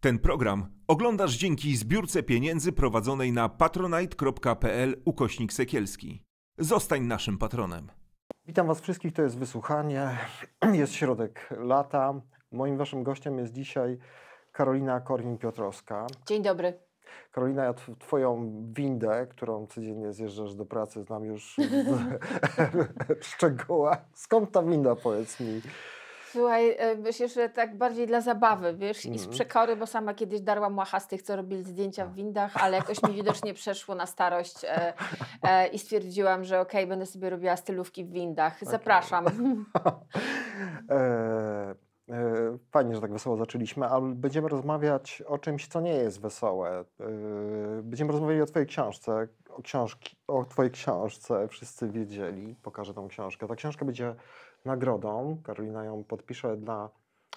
Ten program oglądasz dzięki zbiórce pieniędzy prowadzonej na patronite.pl ukośnik sekielski. Zostań naszym patronem. Witam Was wszystkich, to jest wysłuchanie. Jest środek lata. Moim Waszym gościem jest dzisiaj Karolina Korwin-Piotrowska. Dzień dobry. Karolina, ja twoją windę, którą codziennie zjeżdżasz do pracy, znam już w, w szczegółach. Skąd ta winda, powiedz mi? Słuchaj, e, myślę, że tak bardziej dla zabawy, wiesz, mm. i z mhm. przekory, bo sama kiedyś darłam łacha z tych, co robili zdjęcia w windach, ale jakoś mi widocznie przeszło na starość e, e, i stwierdziłam, że okej, okay, będę sobie robiła stylówki w windach. Zapraszam. Okay. E, e, fajnie, że tak wesoło zaczęliśmy, ale będziemy rozmawiać o czymś, co nie jest wesołe. Będziemy rozmawiali o Twojej książce, o, książki, o Twojej książce. Wszyscy wiedzieli, pokażę tą książkę. Ta książka będzie nagrodą. Karolina ją podpisze dla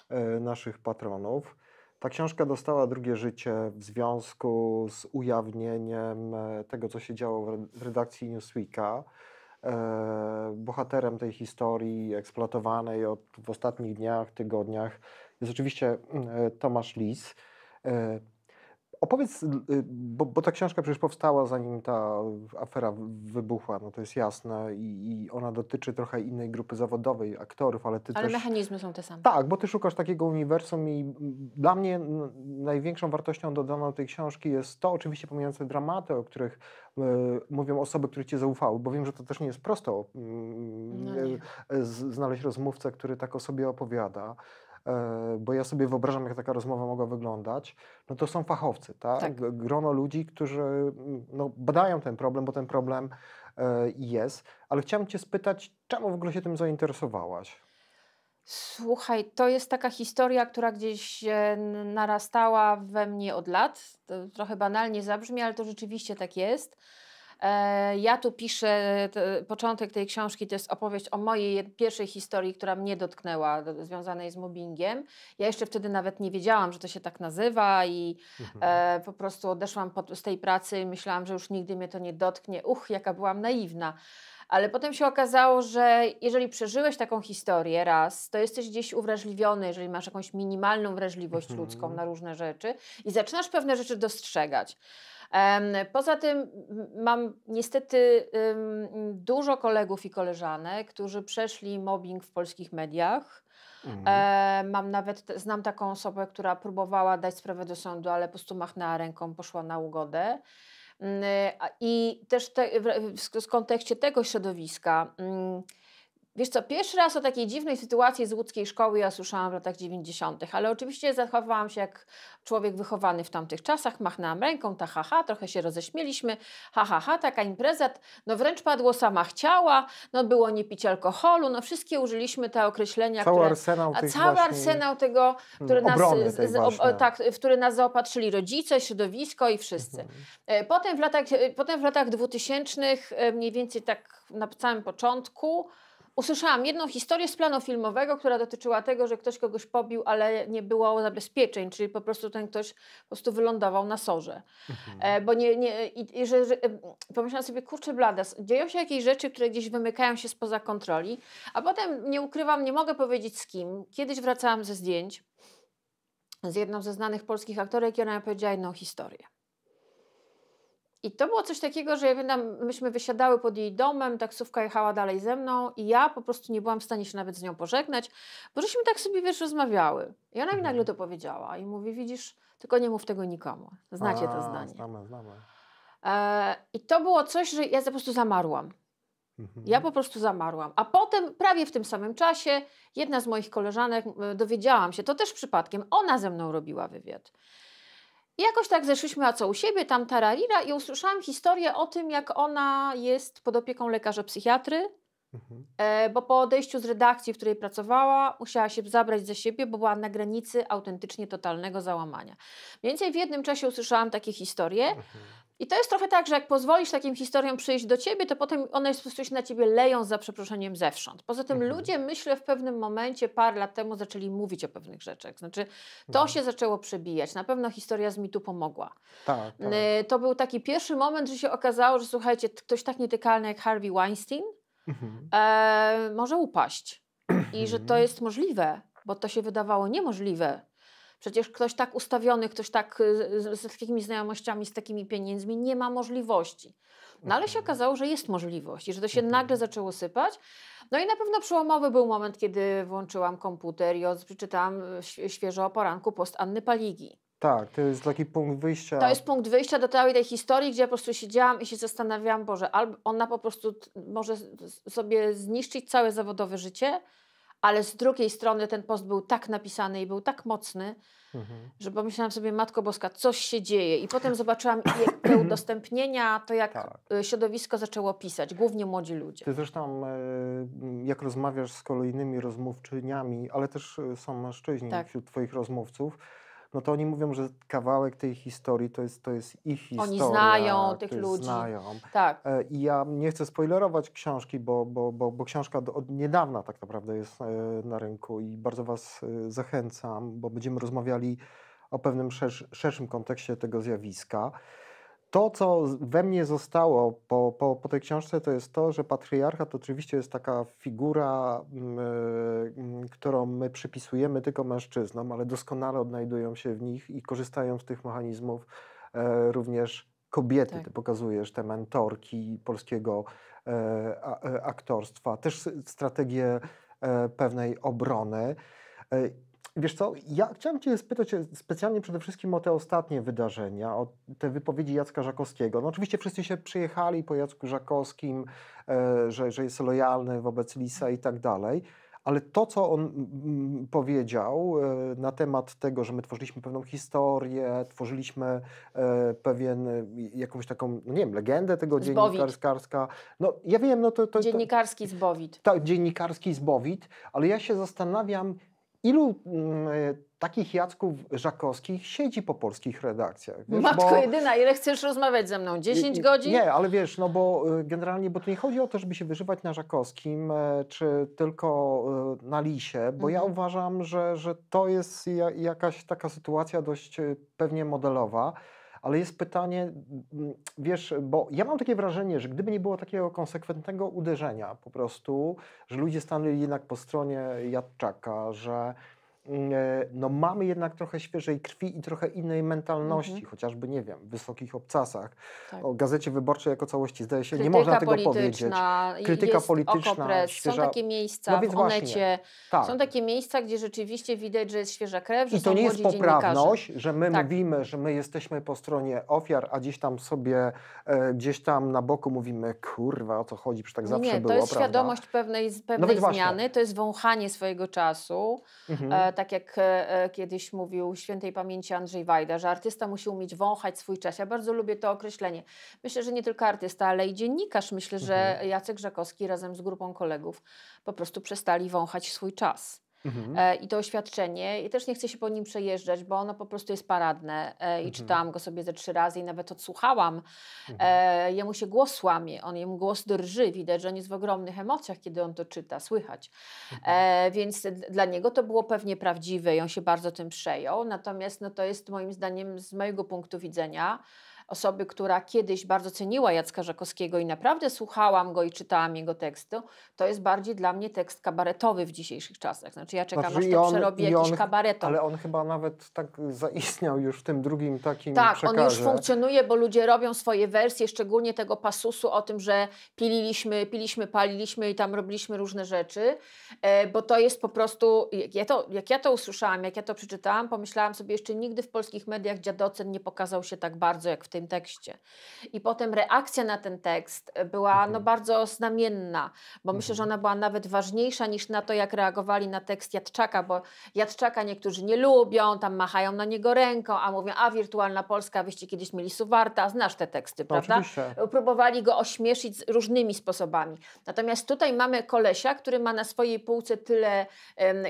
e, naszych patronów. Ta książka dostała drugie życie w związku z ujawnieniem e, tego, co się działo w redakcji Newsweeka. E, bohaterem tej historii eksploatowanej od, w ostatnich dniach, tygodniach jest oczywiście mm, Tomasz Lis. Opowiedz, y, bo, bo, ta książka przecież powstała zanim ta afera wybuchła, no to jest jasne i, i ona dotyczy trochę innej grupy zawodowej, aktorów, ale ty ale też... Ale mechanizmy są te same. Tak, bo ty szukasz takiego uniwersum i mm, dla mnie największą wartością dodaną tej książki jest to, oczywiście pomijające dramaty, o których y, mówią osoby, które cię zaufały, bo wiem, że to też nie jest prosto y, no nie. Y, znaleźć rozmówcę, który tak o sobie opowiada. E, bo ja sobie wyobrażam, jak taka rozmowa mogła wyglądać, no to są fachowcy, tak? tak. Grono ludzi, którzy mm, no, badają ten problem, bo ten problem e, jest. Ale chciałam Cię spytać, czemu w ogóle się tym zainteresowałaś? Słuchaj, to jest taka historia, która gdzieś e, narastała we mnie od lat. To trochę banalnie zabrzmi, ale to rzeczywiście tak jest. E, ja tu piszę, początek tej książki to jest opowieść o mojej pierwszej historii, która mnie dotknęła, związanej z mobbingiem. Ja jeszcze wtedy nawet nie wiedziałam, że to się tak nazywa i mhm. E, po prostu odeszłam z tej pracy i myślałam, że już nigdy mnie to nie dotknie. Uch, jaka byłam naiwna ale potem się okazało, że jeżeli przeżyłeś taką historię raz, to jesteś gdzieś uwrażliwiony, jeżeli masz jakąś minimalną wrażliwość mhm. ludzką na różne rzeczy i zaczynasz pewne rzeczy dostrzegać. Poza tym mam niestety dużo kolegów i koleżanek, którzy przeszli mobbing w polskich mediach. Mhm. E, mam nawet, znam taką osobę, która próbowała dać sprawę do sądu, ale po prostu machnęła ręką, poszła na ugodę. Mm, I też te, w, w, w kontekście tego środowiska mm, Wiesz co, pierwszy raz o takiej dziwnej sytuacji z łódzkiej szkoły ja słyszałam w latach 90., ale oczywiście zachowałam się jak człowiek wychowany w tamtych czasach, machnęłam ręką, ta ha ha, trochę się roześmieliśmy, ha ha, ha, taka impreza, no wręcz padło sama chciała, no było nie pić alkoholu, no wszystkie użyliśmy te określenia, cały które, arsenał, a cały arsenał tego, który hmm, nas, z, o, tak, w który nas zaopatrzyli rodzice, środowisko i wszyscy. Mhm. E, potem, w latach, e, potem w latach 2000, e, mniej więcej tak na samym początku, Usłyszałam jedną historię z planu filmowego, która dotyczyła tego, że ktoś kogoś pobił, ale nie było zabezpieczeń, czyli po prostu ten ktoś po prostu wylądował na sorze. Mhm. E, bo nie, nie i, i, że, że, e, pomyślałam sobie, kurczę blada, dzieją się jakieś rzeczy, które gdzieś wymykają się spoza kontroli, a potem nie ukrywam, nie mogę powiedzieć z kim. Kiedyś wracałam ze zdjęć z jedną ze znanych polskich aktorek i ona mi powiedziała jedną historię. I to było coś takiego, że ja wiem, myśmy wysiadały pod jej domem, taksówka jechała dalej ze mną i ja po prostu nie byłam w stanie się nawet z nią pożegnać, bo żeśmy tak sobie, wiesz, rozmawiały. I ona mi mhm. nagle to powiedziała i mówi, widzisz, tylko nie mów tego nikomu. Znacie A, to zdanie. Znamy, znamy. E, I to było coś, że ja po prostu zamarłam. Mhm. Ja po prostu zamarłam. A potem, prawie w tym samym czasie, jedna z moich koleżanek dowiedziałam się, to też przypadkiem, ona ze mną robiła wywiad jakoś tak zeszliśmy, a co u siebie, tam tararira i usłyszałam historię o tym, jak ona jest pod opieką lekarza psychiatry, mhm. E, bo po odejściu z redakcji, w której pracowała, musiała się zabrać za siebie, bo była na granicy autentycznie totalnego załamania. Mniej więcej w jednym czasie usłyszałam takie historie, mhm. I to jest trochę tak, że jak pozwolisz takim historiom przyjść do ciebie, to potem one po prostu się na ciebie leją za przeproszeniem zewsząd. Poza tym mhm. ludzie, myślę, w pewnym momencie, parę lat temu zaczęli mówić o pewnych rzeczach. Znaczy, to no. się zaczęło przebijać. Na pewno historia z mitu pomogła. Tak, tak. To był taki pierwszy moment, że się okazało, że słuchajcie, ktoś tak nietykalny jak Harvey Weinstein mhm. e, może upaść. I że to mhm. jest możliwe, bo to się wydawało niemożliwe Przecież ktoś tak ustawiony, ktoś tak y, z, z takimi znajomościami, z takimi pieniędzmi nie ma możliwości. No ale się mhm. okazało, że jest możliwość i że to się mhm. nagle zaczęło sypać. No i na pewno przełomowy był moment, kiedy włączyłam komputer i przeczytałam y, świeżo o poranku post Anny Paligi. Tak, to jest taki punkt wyjścia. To jest punkt wyjścia do całej tej historii, gdzie ja po prostu siedziałam i się zastanawiałam, Boże, albo ona po prostu może sobie zniszczyć całe zawodowe życie, ale z drugiej strony ten post był tak napisany i był tak mocny, mhm. że pomyślałam sobie, Matko Boska, coś się dzieje. I potem zobaczyłam te udostępnienia, to jak tak. Y, środowisko zaczęło pisać, głównie młodzi ludzie. Ty zresztą, e, jak rozmawiasz z kolejnymi rozmówczyniami, ale też e, są mężczyźni tak. wśród Twoich rozmówców, no to oni mówią, że kawałek tej historii to jest, to jest ich historia. Oni znają tych ludzi. Znają. Tak. E, I ja nie chcę spoilerować książki, bo, bo, bo, bo książka od niedawna tak naprawdę jest e, na rynku i bardzo Was e, zachęcam, bo będziemy rozmawiali o pewnym szerszym kontekście tego zjawiska to, co we mnie zostało po, po, po tej książce, to jest to, że patriarchat oczywiście jest taka figura, mm, e, mm, którą my przypisujemy tylko mężczyznom, ale doskonale odnajdują się w nich i korzystają z tych mechanizmów e, również kobiety. Tak. Ty pokazujesz te mentorki polskiego e, a, aktorstwa, też strategię pewnej obrony. Wiesz co, ja chciałem Cię spytać specjalnie przede wszystkim o te ostatnie wydarzenia, o te wypowiedzi Jacka Żakowskiego. No oczywiście wszyscy się przyjechali po Jacku Żakowskim, e, że, że jest lojalny wobec Lisa i tak dalej, ale to, co on powiedział e, na temat tego, że my tworzyliśmy pewną historię, tworzyliśmy e, pewien, jakąś taką, no nie wiem, legendę tego dziennikarska. No ja wiem, no to... to dziennikarski to, zbowit. Tak, dziennikarski zbowit, ale ja się zastanawiam, ilu mm, e, takich Jacków Żakowskich siedzi po polskich redakcjach. Wiesz, Matko bo... jedyna, ile chcesz rozmawiać ze mną? 10 godzin? Nie, ale wiesz, no bo y, generalnie, bo tu nie chodzi o to, żeby się wyżywać na Żakowskim, e, czy tylko e, na Lisie, bo mhm. ja uważam, że, że to jest jakaś taka sytuacja dość pewnie modelowa, ale jest pytanie, wiesz, bo ja mam takie wrażenie, że gdyby nie było takiego konsekwentnego uderzenia po prostu, że ludzie stanęli jednak po stronie Jadczaka, że E, no mamy jednak trochę świeżej krwi i trochę innej mentalności, mhm. chociażby, nie wiem, w wysokich obcasach. Tak. O Gazecie Wyborczej jako całości zdaje się, Krytyka nie można tego powiedzieć. Krytyka polityczna, okopres, świeża... są takie miejsca no w Onecie, tak. są takie miejsca, gdzie rzeczywiście widać, że jest świeża krew, że I to nie jest poprawność, że my tak. mówimy, że my jesteśmy po stronie ofiar, a gdzieś tam sobie, e, gdzieś tam na boku mówimy, kurwa, o co chodzi, przecież tak zawsze nie, było, Nie, to jest prawda? świadomość pewnej, no pewnej no zmiany, właśnie. to jest wąchanie swojego czasu, mhm. e, tak jak e, e, kiedyś mówił świętej pamięci Andrzej Wajda, że artysta musi umieć wąchać swój czas. Ja bardzo lubię to określenie. Myślę, że nie tylko artysta, ale i dziennikarz. Myślę, że mhm. Jacek Żakowski razem z grupą kolegów po prostu przestali wąchać swój czas. Mhm. E, I to oświadczenie, i też nie chcę się po nim przejeżdżać, bo ono po prostu jest paradne. E, I mhm. czytałam go sobie ze trzy razy i nawet odsłuchałam. E, mhm. Jemu się głos łamie, on, jemu głos drży, widać, że on jest w ogromnych emocjach, kiedy on to czyta, słychać. Mhm. Więc dla niego to było pewnie prawdziwe i on się bardzo tym przejął. Natomiast no, to jest moim zdaniem, z mojego punktu widzenia, osoby, która kiedyś bardzo ceniła Jacka Żakowskiego i naprawdę słuchałam go i czytałam jego teksty, to jest bardziej dla mnie tekst kabaretowy w dzisiejszych czasach. Znaczy ja czekam, znaczy, aż to on, przerobi jakiś on, Ale on chyba nawet tak zaistniał już w tym drugim takim Tak, przekazie. on już funkcjonuje, bo ludzie robią swoje wersje, szczególnie tego pasusu o tym, że pililiśmy, piliśmy, paliliśmy i tam robiliśmy różne rzeczy, e, bo to jest po prostu, jak ja to, jak ja to usłyszałam, jak ja to przeczytałam, pomyślałam sobie jeszcze nigdy w polskich mediach dziadocen nie pokazał się tak bardzo jak w tym tym tekście. I potem reakcja na ten tekst e, była no, mhm. bardzo znamienna, bo myślę, że mhm. ona była nawet ważniejsza niż na to, jak reagowali na tekst Jadczaka, bo Jadczaka niektórzy nie lubią, tam machają na niego ręką, a mówią, a wirtualna Polska, wyście kiedyś mieli Suwarta, znasz te teksty, no, prawda? Oczywiście. E, próbowali go ośmieszyć różnymi sposobami. Natomiast tutaj mamy kolesia, który ma na swojej półce tyle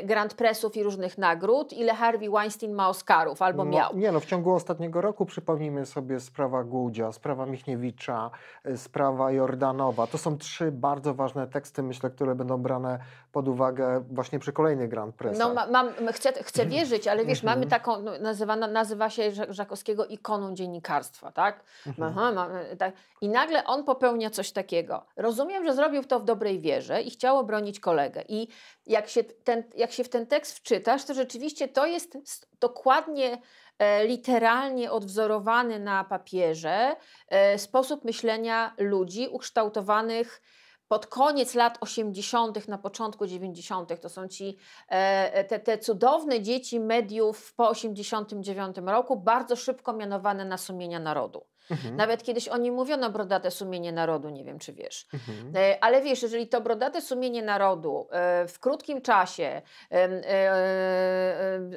Grand Pressów i różnych nagród, ile Harvey Weinstein ma Oscarów, albo no, miał. Nie no, w ciągu ostatniego roku przypomnijmy sobie sprawę sprawa Głudzia, sprawa Michniewicza, y, sprawa Jordanowa. To są trzy bardzo ważne teksty, myślę, które będą brane pod uwagę właśnie przy kolejnych Grand Prix. No, ma, mam, chcę, chcę mhm. wierzyć, ale wiesz, mamy mhm. taką, no, nazywa, nazywa się Żakowskiego ikoną dziennikarstwa, tak? Mhm. Aha, e, e, tak? I nagle on popełnia coś takiego. Rozumiem, że zrobił to w dobrej wierze i chciał obronić kolegę. I jak się, ten, jak się w ten tekst wczytasz, to rzeczywiście to jest dokładnie E, literalnie odwzorowany na papierze e, sposób myślenia ludzi ukształtowanych pod koniec lat 80., na początku 90., to są ci e, te, te cudowne dzieci mediów po 89 roku, bardzo szybko mianowane na sumienia narodu. Mhm. Nawet kiedyś o nim mówiono brodate sumienie narodu, nie wiem czy wiesz. Mhm. E, ale wiesz, jeżeli to brodate sumienie narodu e, w krótkim czasie e,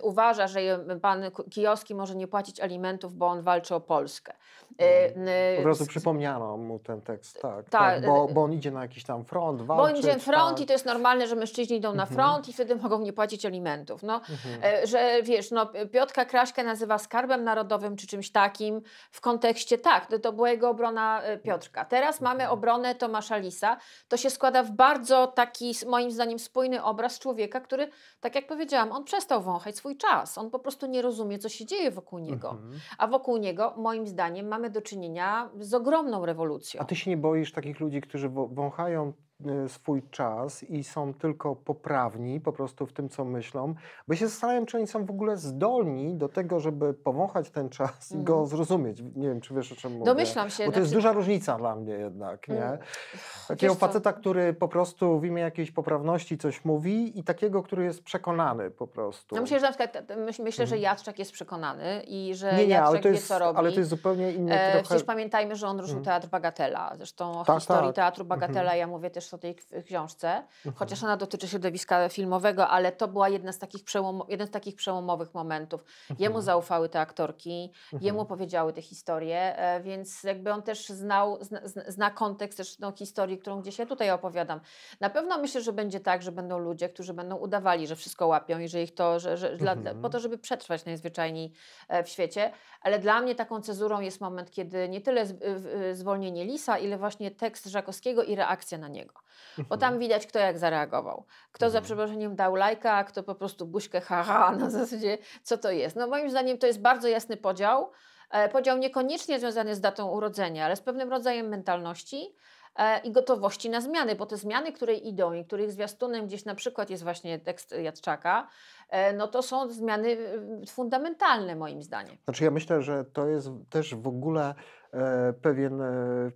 uważa, że pan Kijowski może nie płacić alimentów, bo on walczy o Polskę. Mhm. Po prostu przypomniano mu ten tekst, tak, ta, tak bo, bo, on idzie na jakiś tam front, walczy. Bo on idzie na front tak. i to jest normalne, że mężczyźni idą na mhm. front mhm. i wtedy mogą nie płacić alimentów. No, mhm. Że wiesz, no, Piotka Kraśkę nazywa skarbem narodowym czy czymś takim w kontekście tak, to, to była jego obrona e, Piotrka. Teraz mamy mhm. obronę Tomasza Lisa. To się składa w bardzo taki, moim zdaniem, spójny obraz człowieka, który, tak jak powiedziałam, on przestał wąchać swój czas. On po prostu nie rozumie, co się dzieje wokół niego. Mhm. A wokół niego, moim zdaniem, mamy do czynienia z ogromną rewolucją. A ty się nie boisz takich ludzi, którzy wąchają Y, swój czas i są tylko poprawni po prostu w tym, co myślą, bo się zastanawiam, czy oni są w ogóle zdolni do tego, żeby powąchać ten czas mm. i go mhm. zrozumieć. Nie wiem, czy wiesz, o czym mówię. Domyślam się. Bo to jest znaczy- duża różnica dla mnie jednak, nie? Mm. Takiego wiesz faceta, co? który po prostu w imię jakiejś poprawności coś mówi i takiego, który jest przekonany po prostu. No myślę, że na przykład, myślę, że mhm. Jacek jest przekonany i że nie, nie, Jacek jest, wie, co robi. Ale to jest zupełnie inne. E, trochę... Przecież pamiętajmy, że on ruszył mm. Teatr Bagatela. Zresztą o tak, historii tak. Teatru Bagatela mhm. ja mówię też o tej książce, mhm. chociaż ona dotyczy środowiska filmowego, ale to była jedna z takich przełom, jeden z takich przełomowych momentów. Mhm. Jemu zaufały te aktorki, mhm. jemu powiedziały te historie, e, więc jakby on też znał, zna, zna kontekst też historii, którą gdzieś ja tutaj opowiadam. Na pewno myślę, że będzie tak, że będą ludzie, którzy będą udawali, że wszystko łapią i że ich to, że, że dla, po to, żeby przetrwać najzwyczajniej e, w świecie, ale dla mnie taką cezurą jest moment, kiedy nie tyle zwolnienie Lisa, ile właśnie tekst Żakowskiego i reakcja na niego. Bo mhm. tam widać, kto jak zareagował. Kto za mhm. przeproszeniem dał lajka, a kto po prostu buźkę haha na zasadzie, co to jest. No moim zdaniem to jest bardzo jasny podział. E, podział niekoniecznie związany z datą urodzenia, ale z pewnym rodzajem mentalności e, i gotowości na zmiany, bo te zmiany, które idą i których zwiastunem gdzieś na przykład jest właśnie tekst Jadczaka, e, no to są zmiany mm, fundamentalne moim zdaniem. Znaczy ja myślę, że to jest też w ogóle E, pewien e,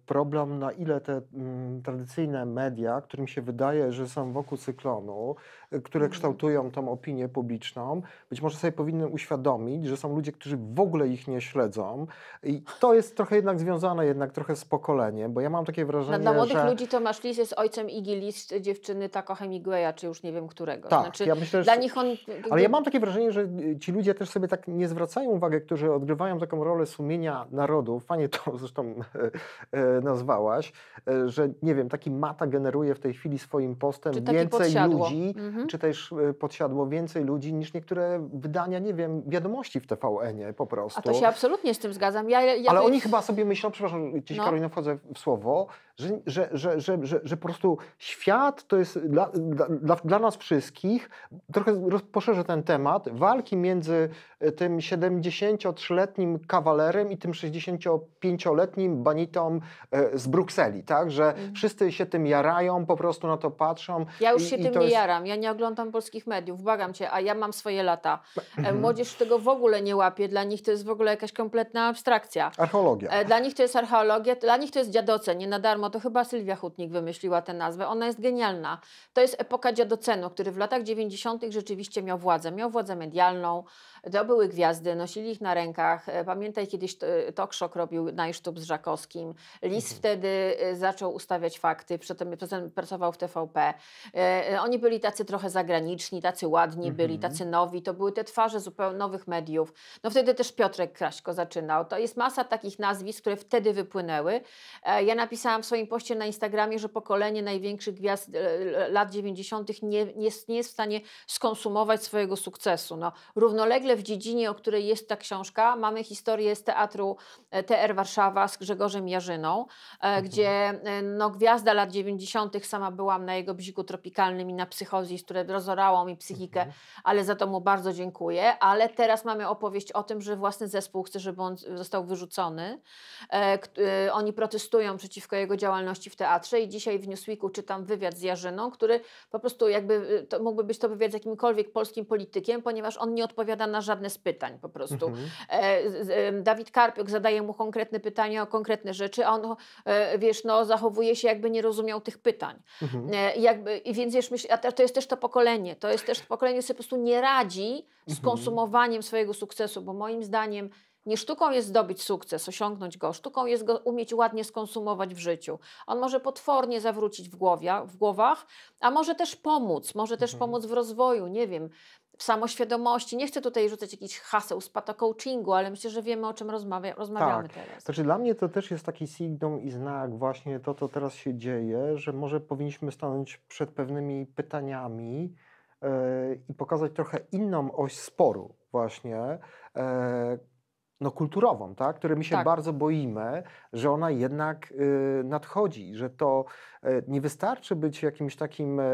problem, na ile te mm, tradycyjne media, którym się wydaje, że są wokół cyklonu, e, które mhm. kształtują tą opinię publiczną, być może sobie powinny uświadomić, że są ludzie, którzy w ogóle ich nie śledzą. I to jest trochę jednak związane jednak trochę z pokoleniem, bo ja mam takie wrażenie, no, Dla młodych że... ludzi to masz list z ojcem Iggy List, dziewczyny Taco Hemingwaya, czy już nie wiem którego. Tak, znaczy, ja myślę, że... dla nich on... Ale ja mam takie wrażenie, że ci ludzie też sobie tak nie zwracają uwagi, którzy odgrywają taką rolę sumienia narodów. Fajnie to którą zresztą e, e, nazwałaś, e, że nie wiem, taki mata generuje w tej chwili swoim postem więcej ludzi, mhm. czy też podsiadło więcej ludzi niż niektóre wydania, nie wiem, wiadomości w TVN-ie po prostu. A to się absolutnie z tym zgadzam. Ja, ja Ale oni chyba sobie myślą, przepraszam, gdzieś no. Karolina wchodzę w słowo, że, że, że, że, że, że po prostu świat to jest dla, dla, dla nas wszystkich, trochę poszerzę ten temat, walki między e, tym 73-letnim kawalerem i tym 65-letnim banitą e, z Brukseli, tak, że mhm. wszyscy się tym jarają, po prostu na to patrzą. Ja już się i tym nie jest... jaram, ja nie oglądam polskich mediów, błagam Cię, a ja mam swoje lata. E, mhm. Młodzież tego w ogóle nie łapie, dla nich to jest w ogóle jakaś kompletna abstrakcja. Archeologia. Dla nich to jest archeologia, dla nich to jest dziadoce, nie na darmo to chyba Sylwia Hutnik wymyśliła tę nazwę. Ona jest genialna. To jest epoka dziadocenu, który w latach 90. rzeczywiście miał władzę. Miał władzę medialną, to były gwiazdy, nosili ich na rękach. E, pamiętaj, kiedyś e, talk robił Najsztub z Żakowskim. Lis mhm. wtedy e, zaczął ustawiać fakty, przedtem pracował w TVP. Oni byli tacy trochę zagraniczni, tacy ładni mhm. byli, tacy nowi. To były te twarze zupełnie nowych mediów. No wtedy też Piotrek Kraśko zaczynał. To jest masa takich nazwisk, które wtedy wypłynęły. Ja napisałam w swoim swoim poście na Instagramie, że pokolenie największych gwiazd e, lat 90. Nie, nie, nie jest w stanie skonsumować swojego sukcesu. No, równolegle w dziedzinie, o której jest ta książka, mamy historię z teatru e, TR Warszawa z Grzegorzem Jarzyną, e, mhm. gdzie no, gwiazda lat 90. sama byłam na jego bziku tropikalnym i na psychozji, które rozorało mi psychikę, mhm. ale za to mu bardzo dziękuję. Ale teraz mamy opowieść o tym, że własny zespół chce, żeby on został wyrzucony. E, oni protestują przeciwko jego działaniu działalności w teatrze i dzisiaj w Newsweeku czytam wywiad z Jarzyną, który po prostu jakby y, to, mógłby być to wywiad z jakimkolwiek polskim politykiem, ponieważ on nie odpowiada na żadne z pytań po prostu. Mhm. E, Dawid Karpiok zadaje mu konkretne pytania o konkretne rzeczy, a on e, wiesz, no, zachowuje się jakby nie rozumiał tych pytań. Mhm. E, jakby, i więc wiesz, myśl, a to jest też to pokolenie, to jest też to pokolenie, które po prostu nie radzi z mhm. konsumowaniem swojego sukcesu, bo moim zdaniem nie sztuką jest zdobyć sukces, osiągnąć go, sztuką jest go umieć ładnie skonsumować w życiu. On może potwornie zawrócić w, głowia, w głowach, a może też pomóc, może też mhm. pomóc w rozwoju, nie wiem, w samoświadomości. Nie chcę tutaj rzucać jakichś haseł z pata coachingu, ale myślę, że wiemy o czym rozmawia, rozmawiamy tak. teraz. Znaczy dla mnie to też jest taki sygnał i znak właśnie to, co teraz się dzieje, że może powinniśmy stanąć przed pewnymi pytaniami, e, i pokazać trochę inną oś sporu właśnie, e, no, kulturową, tak? której my się tak. bardzo boimy, że ona jednak y, nadchodzi, że to y, nie wystarczy być jakimś takim y,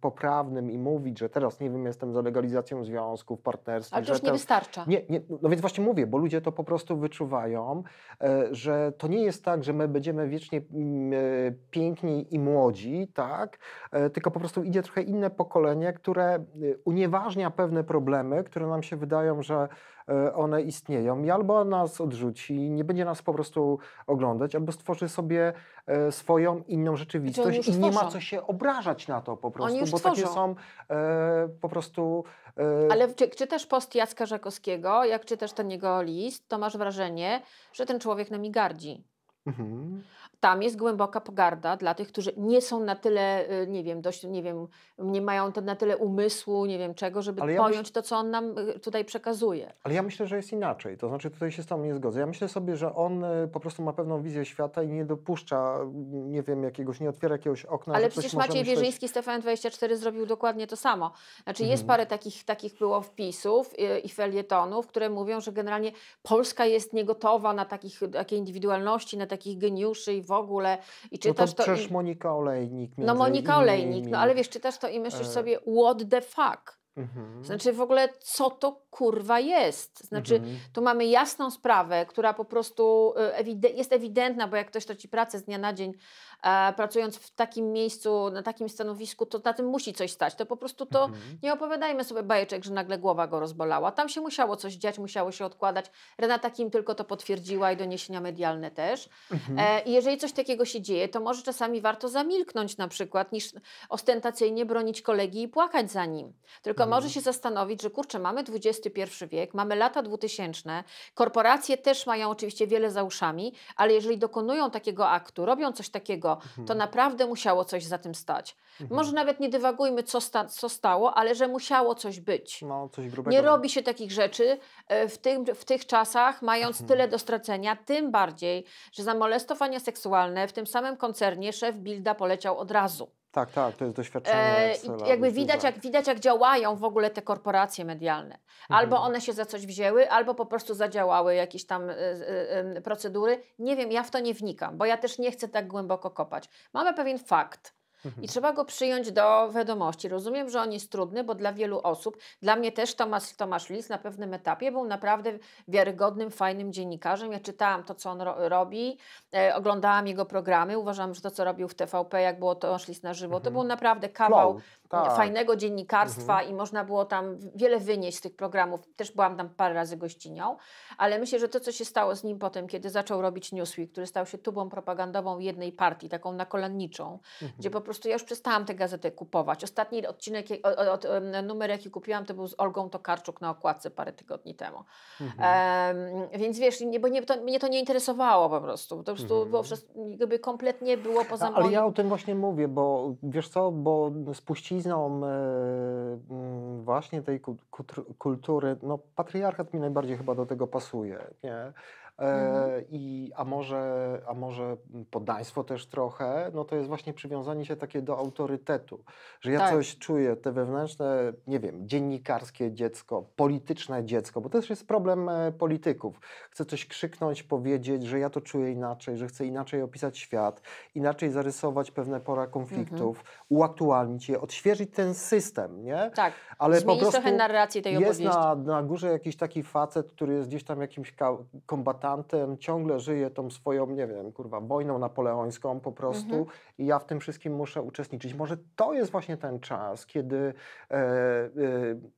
poprawnym i mówić, że teraz, nie wiem, jestem za legalizacją związków, partnerstw. Ale to już nie wystarcza. Nie, nie, no więc właśnie mówię, bo ludzie to po prostu wyczuwają, y, że to nie jest tak, że my będziemy wiecznie mm, y, piękni i młodzi, tak? Y, tylko po prostu idzie trochę inne pokolenie, które unieważnia pewne problemy, które nam się wydają, że E, one istnieją i albo nas odrzuci, nie będzie nas po prostu oglądać, albo stworzy sobie e, swoją inną rzeczywistość i nie ma co się obrażać na to po prostu, bo tworzą. takie są e, po prostu... E... Ale czy, czy też post Jacka Żakowskiego, jak czytasz ten jego list, to masz wrażenie, że ten człowiek nami gardzi. Mhm tam jest głęboka pogarda dla tych, którzy nie są na tyle, y, nie wiem, dość, nie wiem, nie mają na tyle umysłu, nie wiem czego, żeby ja pojąć myśl... to, co on nam y, tutaj przekazuje. Ale ja myślę, że jest inaczej. To znaczy, tutaj się z tobą nie zgodzę. Ja myślę sobie, że on y, po prostu ma pewną wizję świata i nie dopuszcza, nie wiem, jakiegoś, nie otwiera jakiegoś okna. Ale przecież Maciej myśleć... Wierzyński z 24 zrobił dokładnie to samo. Znaczy, jest mhm. parę takich, takich było wpisów i, i felietonów, które mówią, że generalnie Polska jest niegotowa na takich, takie indywidualności, na takich geniuszy i ogóle i czytasz no to, to i... Monika Olejnik. No Monika Olejnik, no ale wiesz, czytasz to i myślisz e, sobie what the fuck. Mhm. Znaczy w ogóle co to kurwa jest? Znaczy mhm. tu mamy jasną sprawę, która po prostu y, ewide jest ewidentna, bo jak ktoś traci pracę z dnia na dzień, E, pracując w takim miejscu, na takim stanowisku, to na tym musi coś stać. To po prostu to mhm. nie opowiadajmy sobie bajeczek, że nagle głowa go rozbolała. Tam się musiało coś dziać, musiało się odkładać. Renata Kim tylko to potwierdziła i doniesienia medialne też. Mhm. E, I jeżeli coś takiego się dzieje, to może czasami warto zamilknąć na przykład, niż ostentacyjnie bronić kolegi i płakać za nim. Tylko mhm. może się zastanowić, że kurczę, mamy XXI wiek, mamy lata 2000, korporacje też mają oczywiście wiele za uszami, ale jeżeli dokonują takiego aktu, robią coś takiego, to mhm. naprawdę musiało coś za tym stać. Mhm. Może nawet nie dywagujmy, co, sta co stało, ale że musiało coś być. No, coś grubego. Nie robi się takich rzeczy e, w, tym, w tych czasach, mając mhm. tyle do stracenia, tym bardziej, że za molestowanie seksualne w tym samym koncernie szef Bilda poleciał od razu. Tak, tak, to jest doświadczenie. E, Excela, jakby widać jak, widać, jak działają w ogóle te korporacje medialne. Albo mhm. one się za coś wzięły, albo po prostu zadziałały jakieś tam y, y, procedury. Nie wiem, ja w to nie wnikam, bo ja też nie chcę tak głęboko kopać. Mamy pewien fakt. Mhm. I trzeba go przyjąć do wiadomości. Rozumiem, że on jest trudny, bo dla wielu osób, dla mnie też Tomasz, Tomasz Lis na pewnym etapie był naprawdę wiarygodnym, fajnym dziennikarzem. Ja czytałam to, co on ro robi, e, oglądałam jego programy, uważam, że to, co robił w TVP, jak było Tomasz Lis na żywo, to mhm. był naprawdę kawał tak. fajnego dziennikarstwa mhm. i można było tam wiele wynieść z tych programów. Też byłam tam parę razy gościnią, ale myślę, że to, co się stało z nim potem, kiedy zaczął robić Newsweek, który stał się tubą propagandową jednej partii, taką nakolanniczą, mhm. gdzie po prostu ja już przestałam tę gazetę kupować. Ostatni odcinek, od, od, numer jaki kupiłam, to był z Olgą Tokarczuk na okładce parę tygodni temu. Mhm. więc wiesz, nie, bo nie, to, mnie to nie interesowało po prostu. To po prostu mhm. było przez, jakby kompletnie było poza mną. Tak, ale ja o tym właśnie mówię, bo wiesz co, bo spuścili blizną e, mm, właśnie tej kultury, no patriarchat mi najbardziej chyba do tego pasuje, nie? Mhm. E, i, a, może, a może poddaństwo też trochę, no to jest właśnie przywiązanie się takie do autorytetu, że ja tak. coś czuję, te wewnętrzne, nie wiem, dziennikarskie dziecko, polityczne dziecko, bo to też jest problem e, polityków. Chcę coś krzyknąć, powiedzieć, że ja to czuję inaczej, że chcę inaczej opisać świat, inaczej zarysować pewne pora konfliktów, mhm. uaktualnić je, odświeżyć ten system, nie? Tak, ale Zmienić po prostu trochę narrację tej jest opowieści. Jest na, na górze jakiś taki facet, który jest gdzieś tam jakimś kombatantem, ciągle żyje tą swoją, nie wiem, kurwa, wojną napoleońską po prostu mhm. i ja w tym wszystkim muszę uczestniczyć. Może to jest właśnie ten czas, kiedy e, e,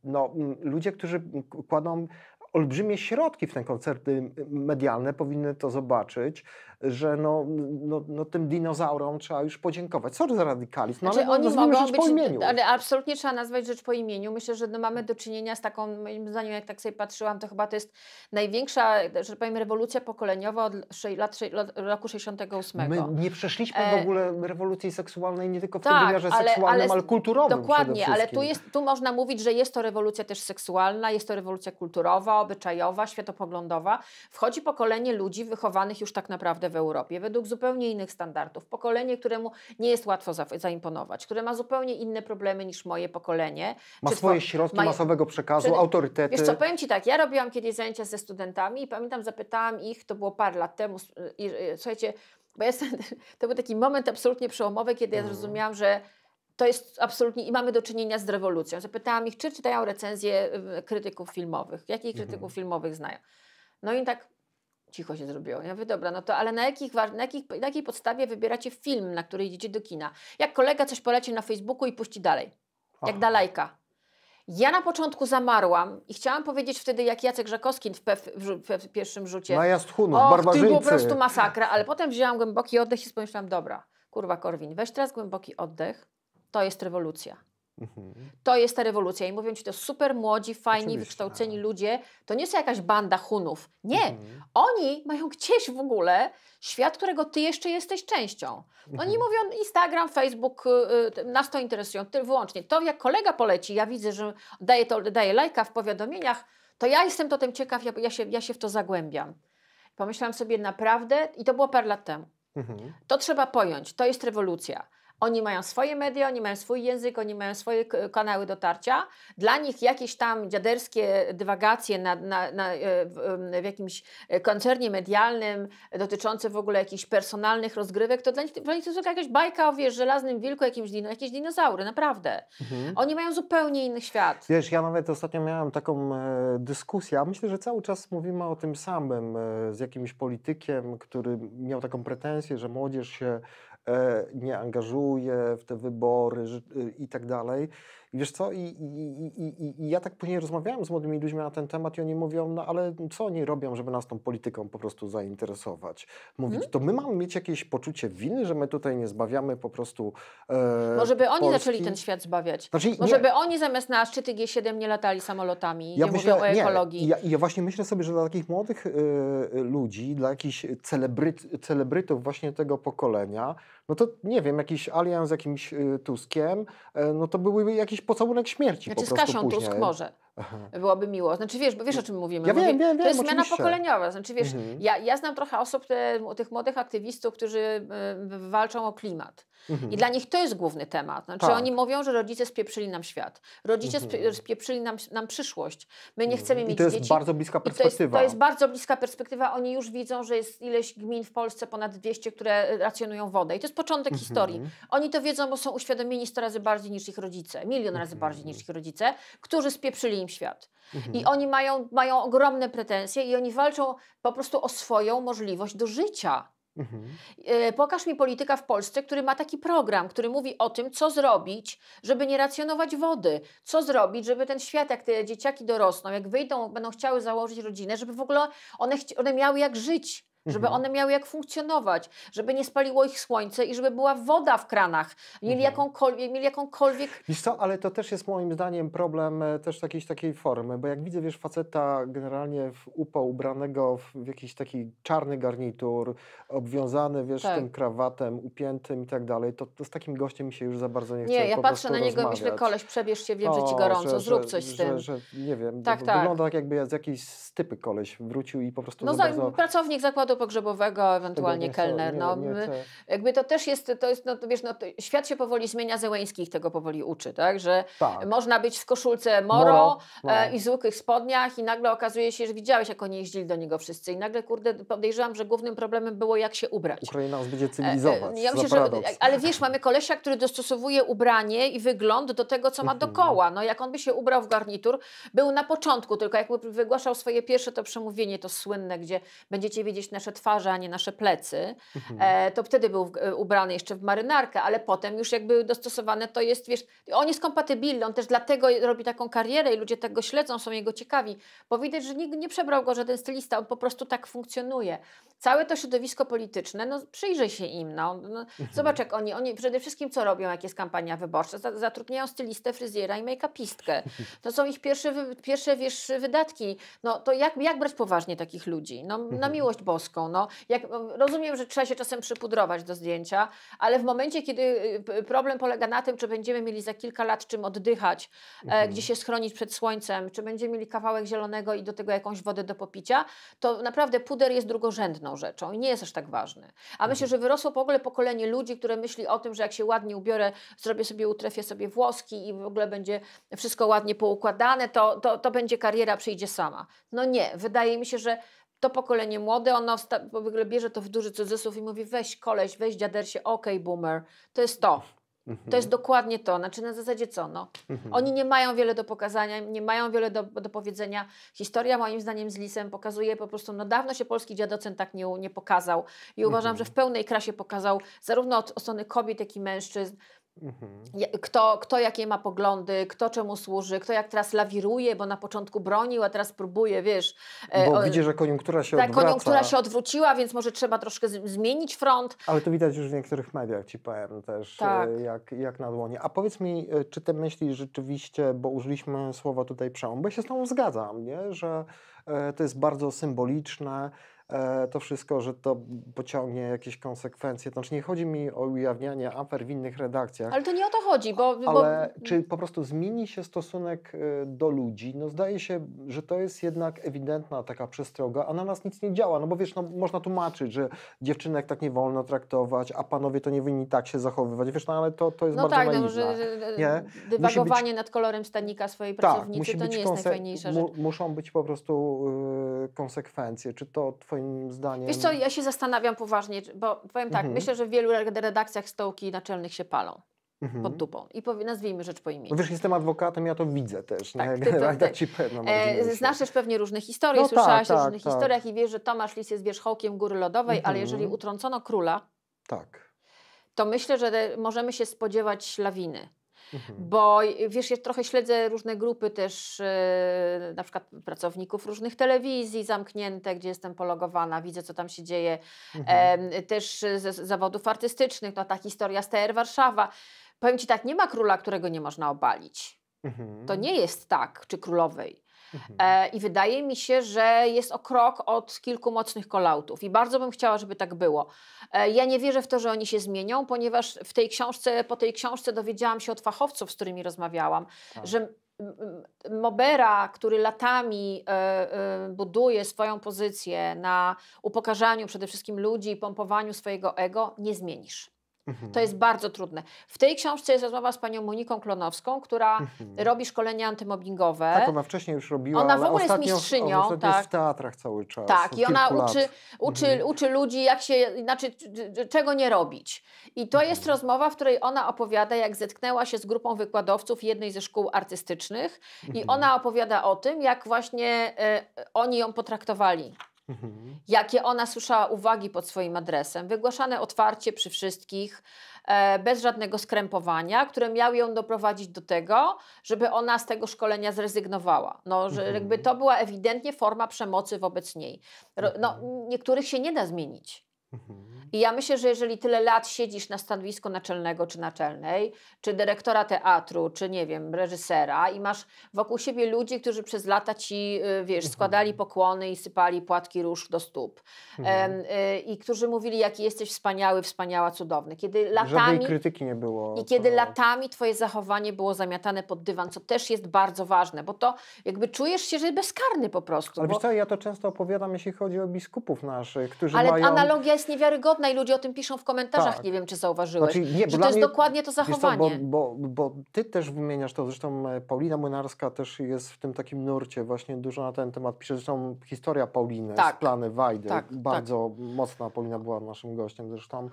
no, ludzie, którzy kładą olbrzymie środki w te koncerty medialne, powinny to zobaczyć że no, no, no tym dinozaurom trzeba już podziękować. Co za radykalizm? No, znaczy, ale no, oni mogą być, po imieniu. Ale absolutnie trzeba nazwać rzecz po imieniu. Myślę, że no mamy do czynienia z taką, moim zdaniem, jak tak sobie patrzyłam, to chyba to jest największa, że powiem, rewolucja pokoleniowa od lat, roku 68. My nie przeszliśmy w e, ogóle rewolucji seksualnej nie tylko w tak, tym wymiarze ale, seksualnym, ale, ale kulturowym Dokładnie, ale tu, jest, tu można mówić, że jest to rewolucja też seksualna, jest to rewolucja kulturowa, obyczajowa, światopoglądowa. Wchodzi pokolenie ludzi wychowanych już tak naprawdę w Europie według zupełnie innych standardów. Pokolenie, któremu nie jest łatwo zaimponować, które ma zupełnie inne problemy niż moje pokolenie. Ma czy swoje to, środki ma, masowego przekazu, czy, autorytety. Wiesz co, powiem Ci tak, ja robiłam kiedyś zajęcia ze studentami i pamiętam, zapytałam ich, to było parę lat temu, i, e, słuchajcie, bo jestem, to był taki moment absolutnie przełomowy, kiedy ja mhm. zrozumiałam, że to jest absolutnie i mamy do czynienia z rewolucją. Zapytałam ich, czy czytają recenzje e, krytyków filmowych, jakich mhm. krytyków filmowych znają. No i tak cicho się zrobiło. Ja mówię, dobra, no to ale na, jakich, na, jakich, na jakiej podstawie wybieracie film, na który idziecie do kina? Jak kolega coś poleci na Facebooku i puści dalej. Aha. Jak da lajka. Ja na początku zamarłam i chciałam powiedzieć wtedy, jak Jacek Rzekowski w, pef, w, w pierwszym rzucie. Najazd Hunów, barbarzyńcy. To po prostu masakra, ale potem wzięłam głęboki oddech i pomyślałam, dobra, kurwa Korwin, weź teraz głęboki oddech, to jest rewolucja. Mhm. To jest ta rewolucja i mówią ci to super młodzi, fajni, Oczywiście. wykształceni ludzie. To nie są jakaś banda Hunów. Nie. Mhm. Oni mają gdzieś w ogóle świat, którego ty jeszcze jesteś częścią. Oni mhm. mówią Instagram, Facebook, y, y, nas to interesują ty, wyłącznie. To jak kolega poleci, ja widzę, że daje, to, daje lajka w powiadomieniach, to ja jestem to tym ciekaw, ja, ja, się, ja się w to zagłębiam. Pomyślałam sobie naprawdę, i to było parę lat temu, mhm. to trzeba pojąć, to jest rewolucja. Oni mają swoje media, oni mają swój język, oni mają swoje kanały dotarcia. Dla nich jakieś tam dziaderskie dywagacje na, na, na, e, e, w jakimś koncernie medialnym dotyczące w ogóle jakichś personalnych rozgrywek, to dla nich, dla nich to jest jakaś bajka o wiesz, żelaznym wilku, jakimś dino, jakieś dinozaury, naprawdę. Mhm. Oni mają zupełnie inny świat. Wiesz, ja nawet ostatnio miałem taką e, dyskusję, a myślę, że cały czas mówimy o tym samym, z jakimś politykiem, który miał taką pretensję, że młodzież się E, nie angażuje w te wybory y, itd. Tak i wiesz co, i, i, i, i ja tak później rozmawiałem z młodymi ludźmi na ten temat i oni mówią, no ale co oni robią, żeby nas tą polityką po prostu zainteresować? Mówić, hmm? to my mamy mieć jakieś poczucie winy, że my tutaj nie zbawiamy po prostu e, Może by oni Polski? zaczęli ten świat zbawiać. Znaczy, Może nie. by oni zamiast na szczyty G7 nie latali samolotami, ja nie myślę, mówią o ekologii. Ja, ja właśnie myślę sobie, że dla takich młodych y, ludzi, dla jakichś celebryt, celebrytów właśnie tego pokolenia, no to nie wiem, jakiś alian z jakimś y, Tuskiem, y, no to byłby jakiś pocałunek śmierci znaczy, po prostu z Kasią później. Tusk może. Byłoby miło. Znaczy wiesz, wiesz o czym mówimy. Ja wiem, Mówię, wiem, wiem, to jest zmiana pokoleniowa. Znaczy wiesz, mhm. ja, ja znam trochę osób, te, tych młodych aktywistów, którzy y, walczą o klimat. Mhm. I dla nich to jest główny temat. Znaczy tak. oni mówią, że rodzice spieprzyli nam świat. Rodzice mhm. spieprzyli nam, nam przyszłość. My nie mhm. chcemy mhm. mieć dzieci. to jest dzieci. bardzo bliska perspektywa. To jest, to jest, bardzo bliska perspektywa. Oni już widzą, że jest ileś gmin w Polsce, ponad 200, które e, racjonują wodę. I to jest początek mhm. historii. Oni to wiedzą, bo są uświadomieni 100 razy bardziej niż ich rodzice. Milion razy mhm. bardziej niż ich rodzice, którzy spieprzyli im świat. I oni mają, mają ogromne pretensje i oni walczą po prostu o swoją możliwość do życia. Mhm. E, pokaż mi polityka w Polsce, który ma taki program, który mówi o tym, co zrobić, żeby nie racjonować wody, co zrobić, żeby ten świat, jak te dzieciaki dorosną, jak wyjdą, będą chciały założyć rodzinę, żeby w ogóle one, one miały jak żyć, żeby mhm. one miały jak funkcjonować, żeby nie spaliło ich słońce i żeby była woda w kranach, mieli, mhm. jakąkolwiek, mieli jakąkolwiek... Wiesz co, ale to też jest moim zdaniem problem e, też jakiejś takiej formy, bo jak widzę, wiesz, faceta generalnie w upo ubranego w jakiś taki czarny garnitur, obwiązany, wiesz, tak. tym krawatem, upiętym i tak dalej, to, to, z takim gościem mi się już za bardzo nie chce Nie, ja patrzę na niego rozmawiać. i myślę, koleś, przebierz się, wiem, o, że ci gorąco, że, zrób coś z tym. Że, że, nie wiem, tak, tak. wygląda tak jakby z jakiejś stypy koleś wrócił i po prostu... No za, bardzo... pracownik zakładu pogrzebowego, ewentualnie nie kelner. No, nie, jakby to też jest, to jest, no to wiesz, no, to świat się powoli zmienia, Zełęńskich tego powoli uczy, tak? Że tak. można być w koszulce moro, moro e, tak. i zwykłych spodniach i nagle okazuje się, że widziałeś, jak oni jeździli do niego wszyscy i nagle, kurde, podejrzewam, że głównym problemem było, jak się ubrać. Ukraina nas będzie e, e, cywilizować. Ja myślę, że, ale wiesz, mamy kolesia, który dostosowuje ubranie i wygląd do tego, co ma mhm. dokoła. No jak on by się ubrał w garnitur, był na początku, tylko jakby wygłaszał swoje pierwsze to przemówienie, to słynne, gdzie będziecie wiedzieć nasz nasze twarze, a nie nasze plecy, mhm. e, to wtedy był e, ubrany jeszcze w marynarkę, ale potem już jakby dostosowane to jest, wiesz, on jest kompatybilny, on też dlatego robi taką karierę i ludzie tego śledzą, są jego ciekawi, bo widać, że nikt nie przebrał go żaden stylista, on po prostu tak funkcjonuje. Całe to środowisko polityczne, no przyjrzyj się im, no, no mhm. zobacz jak oni, oni przede wszystkim co robią, jak jest kampania wyborcza, zatrudniają stylistę, fryzjera i make-upistkę. To są ich pierwsze, pierwsze wiesz, wydatki. No to jak, jak brać poważnie takich ludzi? No na mhm. miłość boską. No, jak, no, rozumiem, że trzeba się czasem przypudrować do zdjęcia, ale w momencie, kiedy y, problem polega na tym, czy będziemy mieli za kilka lat czym oddychać, e, mhm. gdzie się schronić przed słońcem, czy będziemy mieli kawałek zielonego i do tego jakąś wodę do popicia, to naprawdę puder jest drugorzędną rzeczą i nie jest aż tak ważny. A myślę, mhm. że wyrosło w ogóle pokolenie ludzi, które myśli o tym, że jak się ładnie ubiorę, zrobię sobie, utrefię sobie włoski i w ogóle będzie wszystko ładnie poukładane, to, to, to będzie kariera, przyjdzie sama. No nie, wydaje mi się, że to pokolenie młode, ono w ogóle bierze to w duży cudzysłów i mówi weź koleś, weź dziadersie, ok okay, boomer, to jest to. Mhm. To jest dokładnie to. Znaczy na zasadzie co? No, mhm. oni nie mają wiele do pokazania, nie mają wiele do, do powiedzenia. Historia moim zdaniem z Lisem pokazuje po prostu, no dawno się polski dziadocen tak nie, nie pokazał i mhm. uważam, że w pełnej krasie pokazał zarówno od strony kobiet, jak i mężczyzn Mhm. Kto, kto jakie ma poglądy, kto czemu służy, kto jak teraz lawiruje, bo na początku bronił, a teraz próbuje, wiesz. E, bo widzi, że koniunktura się odwróciła. tak, odwraca. koniunktura się odwróciła, więc może trzeba troszkę zmienić front. Ale to widać już w niektórych mediach, ci powiem też, e, tak. jak, jak na dłoni. A powiedz mi, e, czy te myśli rzeczywiście, bo użyliśmy słowa tutaj przełom, bo ja się z tą zgadzam, nie? że E, to jest bardzo symboliczne e, to wszystko, że to pociągnie jakieś konsekwencje. znaczy nie chodzi mi o ujawnianie afer w innych redakcjach. Ale to nie o to chodzi, bo... Ale bo... czy po prostu zmieni się stosunek e, do ludzi? No zdaje się, że to jest jednak ewidentna taka przestroga, a na nas nic nie działa, no bo wiesz, no, można tłumaczyć, że dziewczynek tak nie wolno traktować, a panowie to nie winni tak się zachowywać, wiesz, no ale to, to jest no bardzo tak, naiwne. No że, dywagowanie być... nad kolorem stanika swojej tak, pracownicy tak, to nie jest najfajniejsza rzecz. Mu muszą być po prostu Y, konsekwencje? Czy to twoim zdaniem... Wiesz co, ja się zastanawiam poważnie, bo powiem tak, mhm. myślę, że w wielu redakcjach stołki naczelnych się palą mhm. pod dupą. I nazwijmy rzecz po imieniu. No wiesz, jestem adwokatem, ja to widzę też. Tak, e, znasz też pewnie różne historie, no słyszałaś tak, o tak, różnych tak, historiach tak. i wiesz, że Tomasz Lis jest wierzchołkiem Góry Lodowej, mhm. ale jeżeli utrącono króla, tak. to myślę, że możemy się spodziewać lawiny. Mhm. Bo wiesz, ja trochę śledzę różne grupy też, e, na przykład pracowników różnych telewizji zamknięte, gdzie jestem pologowana, widzę co tam się dzieje, mhm. też z zawodów artystycznych, no ta historia z TR Warszawa. Powiem Ci tak, nie ma króla, którego nie można obalić. Mhm. To nie jest tak, czy królowej. Mhm. E, I wydaje mi się, że jest o krok od kilku mocnych kolautów i bardzo bym chciała, żeby tak było. E, ja nie wierzę w to, że oni się zmienią, ponieważ w tej książce, po tej książce dowiedziałam się od fachowców, z którymi rozmawiałam, tak. że Mobera, który latami y, y, buduje swoją pozycję na upokarzaniu przede wszystkim ludzi i pompowaniu swojego ego, nie zmienisz. To jest mhm. bardzo trudne. W tej książce jest rozmowa z panią Moniką Klonowską, która mhm. robi szkolenia antymobbingowe. Tak, ona wcześniej już robiła. Ona w ogóle jest mistrzynią. tak. jest w tak. teatrach cały czas. Tak, i ona uczy, uczy, mhm. uczy ludzi, jak się, znaczy, czego nie robić. I to jest rozmowa, w której ona opowiada, jak zetknęła się z grupą wykładowców jednej ze szkół artystycznych i ona opowiada o tym, jak właśnie e, e, oni ją potraktowali Mhm. Jakie ona słyszała uwagi pod swoim adresem, wygłaszane otwarcie przy wszystkich, e, bez żadnego skrępowania, które miały ją doprowadzić do tego, żeby ona z tego szkolenia zrezygnowała. No, że jakby mhm. to była ewidentnie forma przemocy wobec niej. No, mhm. niektórych się nie da zmienić. I ja myślę, że jeżeli tyle lat siedzisz na stanowisku naczelnego czy naczelnej, czy dyrektora teatru, czy nie wiem, reżysera i masz wokół siebie ludzi, którzy przez lata ci, y, wiesz, składali mhm. pokłony i sypali płatki róż do stóp mhm. Y, i którzy mówili, jaki jesteś wspaniały, wspaniała, cudowny. Kiedy latami... krytyki nie było. I kiedy to... latami twoje zachowanie było zamiatane pod dywan, co też jest bardzo ważne, bo to jakby czujesz się, że bezkarny po prostu. Ale bo... wiesz co, ja to często opowiadam, jeśli chodzi o biskupów naszych, którzy Ale mają... analogia jest jest niewiarygodna i ludzie o tym piszą w komentarzach, tak. nie wiem czy zauważyłeś, znaczy, nie, że to jest mnie, dokładnie to zachowanie. bo, bo, bo, ty też wymieniasz to, zresztą e, Paulina Młynarska też jest w tym takim nurcie, właśnie dużo na ten temat pisze, zresztą historia Pauliny tak. z plany Wajdy, tak, tak. bardzo mocna Paulina była naszym gościem zresztą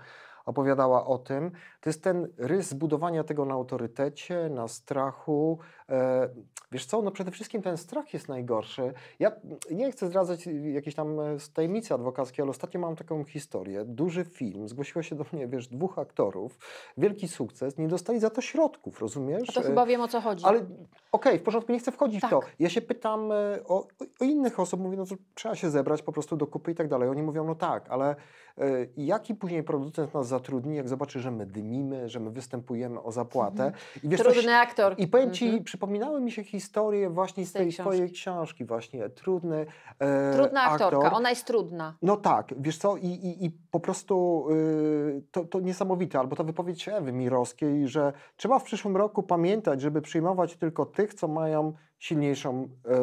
opowiadała o tym. To jest ten rys budowania tego na autorytecie, na strachu. E, wiesz co, no przede wszystkim ten strach jest najgorszy. Ja nie chcę zdradzać y, jakiejś tam e, tajemnicy adwokackiej, ale ostatnio mam taką historię. Duży film, zgłosiło się do mnie, wiesz, dwóch aktorów, wielki sukces, nie dostali za to środków, rozumiesz? A to e, chyba wiem o co chodzi. Ale okej, okay, w porządku, nie chcę wchodzić tak. w to. Tak. Ja się pytam o, o, innych osób, mówię, no to trzeba się zebrać po prostu do kupy i tak dalej. Oni mówią, no tak, ale E, jaki później producent nas zatrudni, jak zobaczy, że my dymimy, że my występujemy o zapłatę. Mhm. I wiesz, Trudny coś, aktor. I powiem Ci, mhm. przypominały mi się historie właśnie z tej, tej książki. książki właśnie. E, trudny e, Trudna aktorka, aktor. ona jest trudna. No tak, wiesz co, i, i, i po prostu y, to, to niesamowite, albo ta wypowiedź Ewy Mirowskiej, że trzeba w przyszłym roku pamiętać, żeby przyjmować tylko tych, co mają silniejszą e,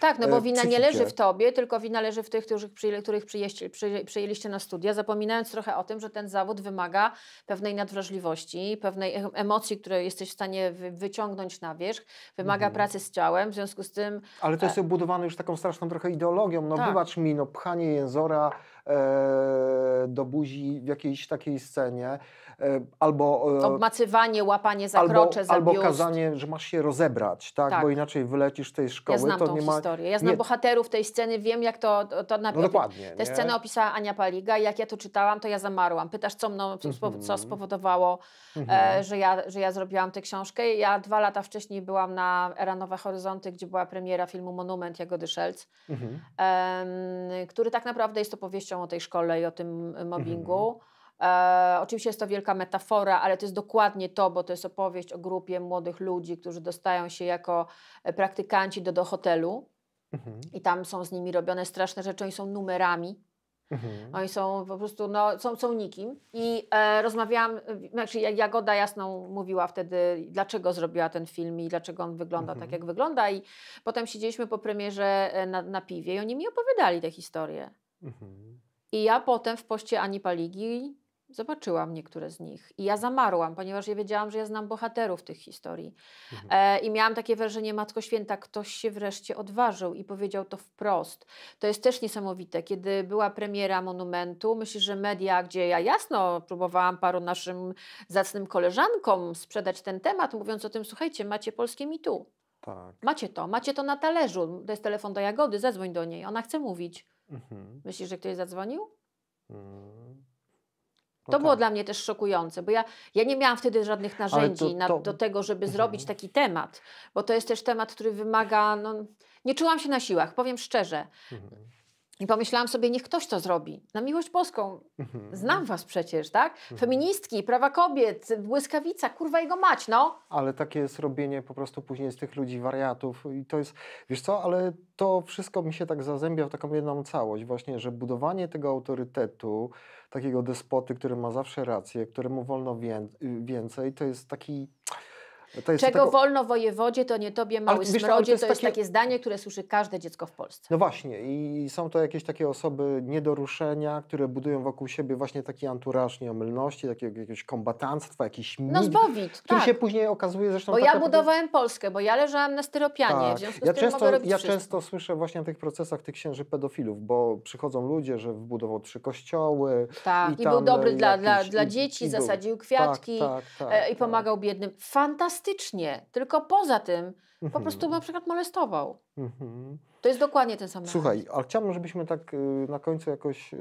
tak, no bo e, wina nie leży w tobie, tylko wina leży w tych, których, przyjęli, których przyjęliście, przy, przyjęliście na studia, zapominając trochę o tym, że ten zawód wymaga pewnej nadwrażliwości, pewnej e- emocji, które jesteś w stanie wyciągnąć na wierzch, wymaga mhm. pracy z ciałem, w związku z tym... Ale to jest e- obudowane już taką straszną trochę ideologią, no tak. wybacz mi, no pchanie jęzora E, do buzi w jakiejś takiej scenie, e, albo... E, Obmacywanie, łapanie za albo, krocze, za Albo kazanie, że masz się rozebrać, tak? tak? Bo inaczej wylecisz z tej szkoły. Ja znam to tą nie ma... historię. Ja znam nie... bohaterów tej sceny, wiem jak to... to, napisał. no dokładnie. Tę scenę opisała Ania Paliga i jak ja to czytałam, to ja zamarłam. Pytasz, co, mną, co mhm. spowodowało, mhm. że, ja, że ja zrobiłam tę książkę. Ja dwa lata wcześniej byłam na Era Nowe Horyzonty, gdzie była premiera filmu Monument Jagody Szelc, mhm. który tak naprawdę jest opowieścią opowieścią o tej szkole i o tym y, mobbingu. Mhm. E, oczywiście jest to wielka metafora, ale to jest dokładnie to, bo to jest opowieść o grupie młodych ludzi, którzy dostają się jako e, praktykanci do, do hotelu mhm. i tam są z nimi robione straszne rzeczy, oni są numerami. Mhm. Oni są po prostu, no, są, są nikim. I e, rozmawiałam, znaczy Jagoda jasno mówiła wtedy, dlaczego zrobiła ten film i dlaczego on wygląda tak, mhm. tak, jak wygląda. I potem siedzieliśmy po premierze e, na, na piwie i oni mi opowiadali te historie. Mhm. I ja potem w poście Ani Paligi zobaczyłam niektóre z nich. I ja zamarłam, ponieważ ja wiedziałam, że ja znam bohaterów tych historii. Mhm. E, I miałam takie wrażenie, Matko Święta, ktoś się wreszcie odważył i powiedział to wprost. To jest też niesamowite. Kiedy była premiera Monumentu, myślę, że media, gdzie ja jasno próbowałam paru naszym zacnym koleżankom sprzedać ten temat, mówiąc o tym, słuchajcie, macie polskie mi tu. Tak. Macie to, macie to na talerzu. To jest telefon do Jagody, zadzwoń do niej, ona chce mówić. Mhm. Myślisz, że ktoś zadzwonił? Mhm. No to tak. było dla mnie też szokujące, bo ja, ja nie miałam wtedy żadnych narzędzi to, na, do tego, żeby mhm. zrobić taki temat, bo to jest też temat, który wymaga. No, nie czułam się na siłach, powiem szczerze. Mhm. I pomyślałam sobie, niech ktoś to zrobi. Na miłość boską. Mhm, mhm. Znam was przecież, tak? Mhm. Feministki, prawa kobiet, błyskawica, kurwa jego mać, no. Ale takie jest robienie po prostu później z tych ludzi wariatów. I to jest, wiesz co, ale to wszystko mi się tak zazębia w taką jedną całość. Właśnie, że budowanie tego autorytetu, takiego despoty, który ma zawsze rację, któremu wolno więcej, to jest taki no Czego tego... wolno wojewodzie, to nie tobie mały ale, smrodzie. Wiesz, to, jest, to jest takie... zdanie, które słyszy każde dziecko w Polsce. No właśnie i są to jakieś takie osoby niedoruszenia, które budują wokół siebie właśnie taki anturaż nieomylności, takiego jakiegoś kombatanstwa, jakiś mit, no zbowit, który tak. się później okazuje zresztą... Bo ja budowałem Polskę, bo ja leżałam na styropianie, tak. w związku ja tym często, mogę robić Ja wszystko. słyszę właśnie o tych procesach tych księży pedofilów, bo przychodzą ludzie, że wybudował trzy kościoły... Tak, i, i był dobry jakiś, dla, dla, dla dzieci, i, zasadził tak, kwiatki tak, tak, e, i tak. pomagał biednym. Fantastycznie drastycznie, tylko poza tym po mhm. prostu na przykład molestował. Mhm. To jest dokładnie ten sam Słuchaj, ale chciałbym, żebyśmy tak y, na końcu jakoś y,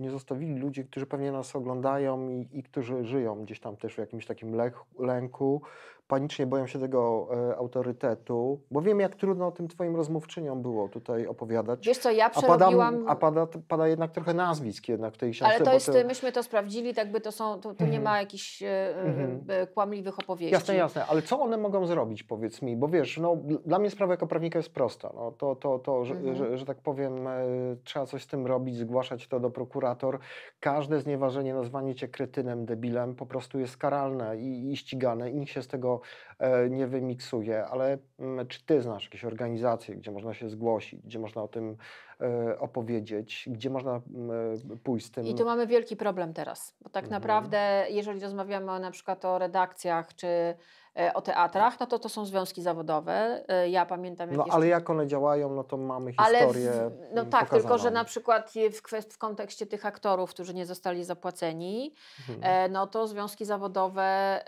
nie zostawili ludzi, którzy pewnie nas oglądają i, i, którzy żyją gdzieś tam też w jakimś takim lęku, panicznie boją się tego e, autorytetu, bo wiem, jak trudno tym twoim rozmówczyniom było tutaj opowiadać. Wiesz co, ja przerobiłam... A pada, a pada, pada jednak trochę nazwisk jednak w tej książce. Ale to jest, myśmy to sprawdzili, tak by to są, to, to nie mhm. ma jakichś e, e, mhm. e, kłamliwych opowieści. Jasne, jasne, ale co one mogą zrobić, powiedz mi, bo wiesz, no, dla mnie sprawa jako prawnika jest prosta, no, to, to, to że, mhm. że, że, tak powiem, e, trzeba coś z tym robić, zgłaszać to do prokurator. Każde znieważenie, nazwanie cię kretynem, debilem po prostu jest karalne i, i ścigane i nikt się z tego E, nie wymiksuje, ale mm, czy ty znasz jakieś organizacje, gdzie można się zgłosić, gdzie można o tym e, opowiedzieć, gdzie można mm, e, pójść z tym? I tu mamy wielki problem teraz, bo tak mhm. naprawdę, jeżeli rozmawiamy na przykład o redakcjach, czy E, o teatrach, no to to są związki zawodowe. E, ja pamiętam... Jak no jeszcze... ale jak one działają, no to mamy historię w, No mm, tak, tylko że na przykład w, kwest, w kontekście tych aktorów, którzy nie zostali zapłaceni, mhm. E, no to związki zawodowe,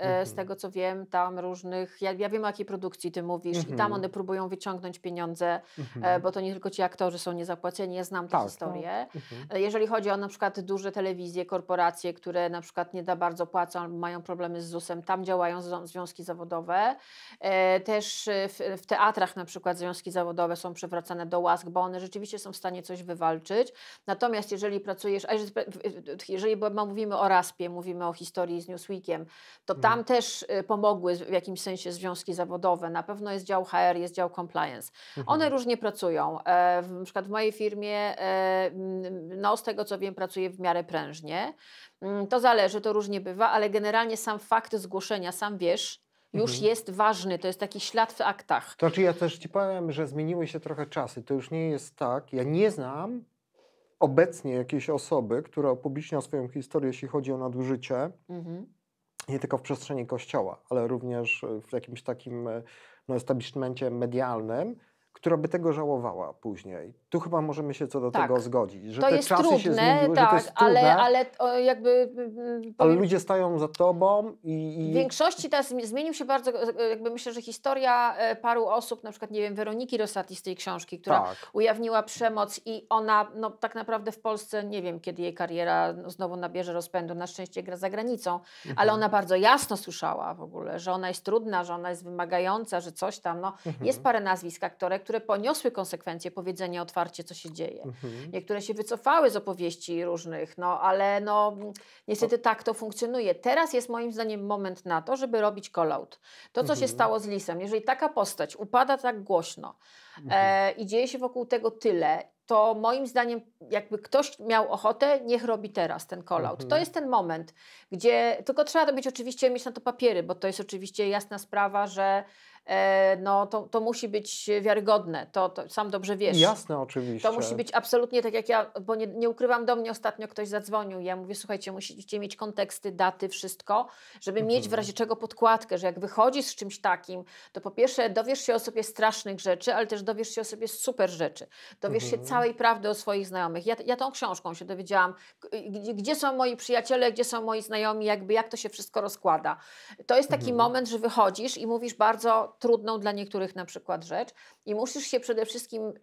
mhm. z tego co wiem, tam różnych... Ja, ja wiem o jakiej produkcji ty mówisz mhm. i tam mhm. one próbują wyciągnąć pieniądze, mhm. bo to nie tylko ci aktorzy są niezapłaceni, ja znam tę tak, historie. Tak. historię. Mhm. No. Jeżeli chodzi o na przykład duże telewizje, korporacje, które na przykład nie da bardzo płacą albo mają problemy z ZUS-em, tam działają związki zawodowe, zawodowe. E, też e, w, teatrach na przykład związki zawodowe są przywracane do łask, bo one rzeczywiście są w stanie coś wywalczyć. Natomiast jeżeli pracujesz, a jeżeli mówimy o raspie, mówimy o historii z Newsweekiem, to mm. tam hmm. też e, pomogły w jakimś sensie związki zawodowe. Na pewno jest dział HR, jest dział compliance. Hmm. One mhm. różnie pracują. Na przykład w mojej firmie, no z tego co wiem, pracuje w miarę prężnie. Mm, to zależy, to różnie bywa, ale generalnie sam fakt zgłoszenia, sam wiesz, już mhm. jest ważny, to jest taki ślad w aktach. To znaczy ja też Ci powiem, że zmieniły się trochę czasy, to już nie jest tak, ja nie znam obecnie jakiejś osoby, która upublicznia swoją historię, jeśli chodzi o nadużycie, mhm. nie tylko w przestrzeni kościoła, ale również w jakimś takim e, no, establishmencie medialnym, która by tego żałowała później. Tu chyba możemy się co do tak. tego zgodzić. Że to te jest czasy trudne, się zmieniły, tak, że to tak, jest trudne, ale, ale o, jakby... Y, y, powiem, ale ludzie stają za tobą i, i... W większości teraz zmienił się bardzo, e, jakby myślę, że historia e, paru osób, na przykład, nie wiem, Weroniki Rosati z tej książki, która tak. ujawniła przemoc i ona, no tak naprawdę w Polsce, nie wiem, kiedy jej kariera no, znowu nabierze rozpędu, na szczęście gra za granicą, mhm. ale ona bardzo jasno słyszała w ogóle, że ona jest trudna, że ona jest wymagająca, że coś tam, no mhm. jest parę nazwisk aktorek, które poniosły konsekwencje powiedzenia otwarcie, co się dzieje. Mhm. Niektóre się wycofały z opowieści różnych, no ale no niestety tak to funkcjonuje. Teraz jest moim zdaniem moment na to, żeby robić call-out. To, co mhm. się stało z Lisem, jeżeli taka postać upada tak głośno e, mhm. e, i dzieje się wokół tego tyle to moim zdaniem, jakby ktoś miał ochotę, niech robi teraz ten call-out. Mhm. To jest ten moment, gdzie tylko trzeba to być oczywiście mieć na to papiery, bo to jest oczywiście jasna sprawa, że E, no to, to musi być wiarygodne, to, to sam dobrze wiesz. Jasne, oczywiście. To musi być absolutnie tak jak ja, bo nie, nie ukrywam, do mnie ostatnio ktoś zadzwonił, ja mówię, słuchajcie, musicie mieć konteksty, daty, wszystko, żeby mhm. mieć w mhm. razie czego podkładkę, że jak wychodzisz z czymś takim, to po pierwsze dowiesz się o sobie strasznych rzeczy, ale też dowiesz się o sobie super rzeczy, dowiesz mhm. się całej prawdy o swoich znajomych. Ja, ja tą książką się dowiedziałam, gdzie, gdzie są moi przyjaciele, gdzie są moi znajomi, jakby jak to się wszystko rozkłada. To jest taki mhm. moment, że wychodzisz i mówisz bardzo trudną dla niektórych na przykład rzecz i musisz się przede wszystkim e,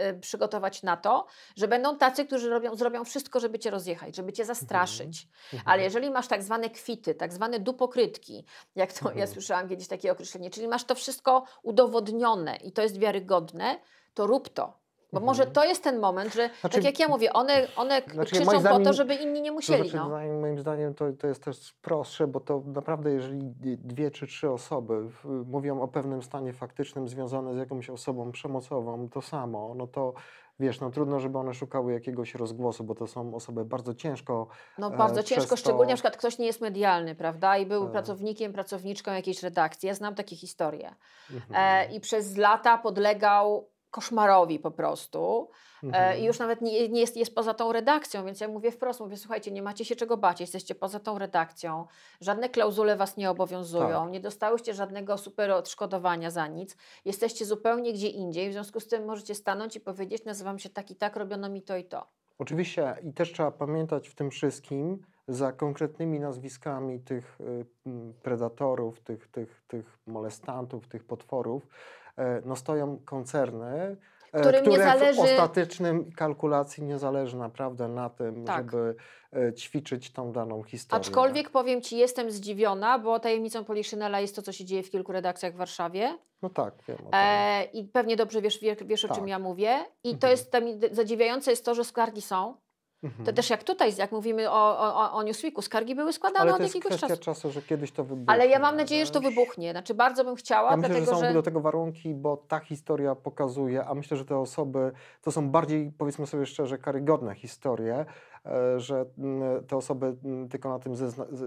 e, przygotować na to, że będą tacy, którzy robią, zrobią wszystko, żeby cię rozjechać, żeby cię zastraszyć. Mhm. mhm. Ale jeżeli masz tak zwane kwity, tak zwane dupokrytki, jak to mhm. ja słyszałam kiedyś takie określenie, czyli masz to wszystko udowodnione i to jest wiarygodne, to rób to. Bo mhm. może to jest ten moment, że tak znaczy, tak jak ja mówię, one, one znaczy, krzyczą zdaniem, po to, żeby inni nie musieli. To znaczy, no. moim zdaniem to, to jest też prostsze, bo to naprawdę jeżeli dwie czy trzy osoby mówią o pewnym stanie faktycznym związane z jakąś osobą przemocową, to samo, no to wiesz, no trudno, żeby one szukały jakiegoś rozgłosu, bo to są osoby bardzo ciężko. No e, bardzo e, ciężko, to... szczególnie na przykład ktoś nie jest medialny, prawda? I był e. pracownikiem, pracowniczką jakiejś redakcji. Ja znam takie historie. Mhm. E, I przez lata podlegał koszmarowi po prostu. E, mhm. I już nawet nie, nie, jest, jest poza tą redakcją, więc ja mówię wprost, mówię, słuchajcie, nie macie się czego bać, jesteście poza tą redakcją, żadne klauzule was nie obowiązują, tak. nie dostałyście żadnego super odszkodowania za nic, jesteście zupełnie gdzie indziej, w związku z tym możecie stanąć i powiedzieć, nazywam się tak i tak, robiono mi to i to. Oczywiście i też trzeba pamiętać w tym wszystkim, za konkretnymi nazwiskami tych y, predatorów, tych, tych, tych molestantów, tych potworów, e, no stoją koncerny, e, Którym które zależy... w ostatecznym kalkulacji nie zależy naprawdę na tym, tak. żeby e, ćwiczyć tą daną historię. Aczkolwiek powiem Ci, jestem zdziwiona, bo tajemnicą Poliszynela jest to, co się dzieje w kilku redakcjach w Warszawie. No tak, wiem. E, I pewnie dobrze wiesz, wiesz, wiesz tak. o czym tak. ja mówię. I mhm. to jest zadziwiające jest to, że skargi są, Mhm. To też jak tutaj, jak mówimy o, o, o Newsweeku, skargi były składane od jakiegoś czasu. czasu, że kiedyś to wybuchnie. Ale ja mam no, nadzieję, że to no. wybuchnie. Znaczy bardzo bym chciała, ja myślę, dlatego, że są że... do tego warunki, bo ta historia pokazuje, a myślę, że te osoby to są bardziej, powiedzmy sobie szczerze, karygodne historie, e, że mm, te osoby mm, tylko na tym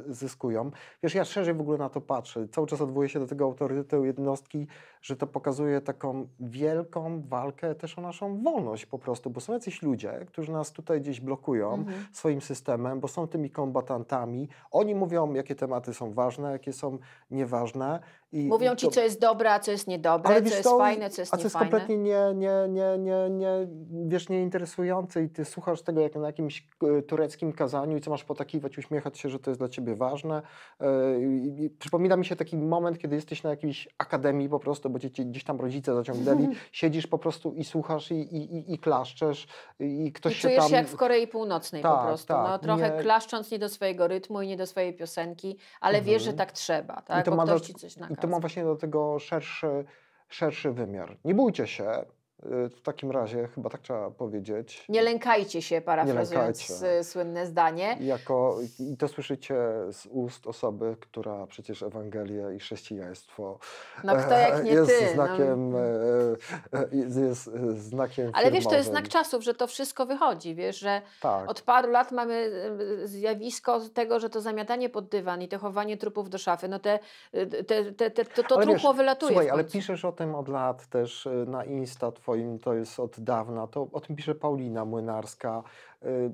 zyskują. Wiesz, ja szerzej w ogóle na to patrzę. Cały czas odwołuję się do tego autorytetu jednostki że to pokazuje taką wielką walkę też o naszą wolność po prostu, bo są jacyś ludzie, którzy nas tutaj gdzieś blokują mhm. swoim systemem, bo są tymi kombatantami. Oni mówią, jakie tematy są ważne, jakie są nieważne. I mówią to... ci, co jest dobre, a co jest niedobre, co jest to, fajne, co jest a A co jest kompletnie nie, nie, nie, nie, nie, wiesz, nieinteresujące i ty słuchasz tego jak na jakimś e, tureckim kazaniu i co masz potakiwać, uśmiechać się, że to jest dla ciebie ważne. Yy, przypomina mi się taki moment, kiedy jesteś na jakiejś akademii po prostu, bo cię, cię gdzieś tam rodzice zaciągnęli, mhm. siedzisz po prostu i słuchasz i, i, i, i klaszczesz i ktoś I się czujesz tam... się jak w Korei Północnej tak, po prostu, tak, no, trochę nie... klaszcząc nie do swojego rytmu i nie do swojej piosenki, ale mhm. wiesz, że mhm. tak trzeba, tak? I to, ma, do... I to ma właśnie do tego szerszy, szerszy wymiar. Nie bójcie się, Y, w takim razie chyba tak trzeba powiedzieć. Nie lękajcie się, parafrazując Nie lękajcie. Y, słynne zdanie. Jako, I to słyszycie z ust osoby, która przecież Ewangelię i chrześcijaństwo no, kto jak e, nie jest ty, no. znakiem no. jest, Ale wiesz, to jest znak czasów, że to wszystko wychodzi, wiesz, że tak. od paru lat mamy zjawisko tego, że to zamiatanie pod dywan i to chowanie trupów do szafy, no te, te, te, te to, to wylatuje. Słuchaj, ale piszesz o tym od lat też na Insta twoim swoim, to jest od dawna, to o tym pisze Paulina Młynarska. Y,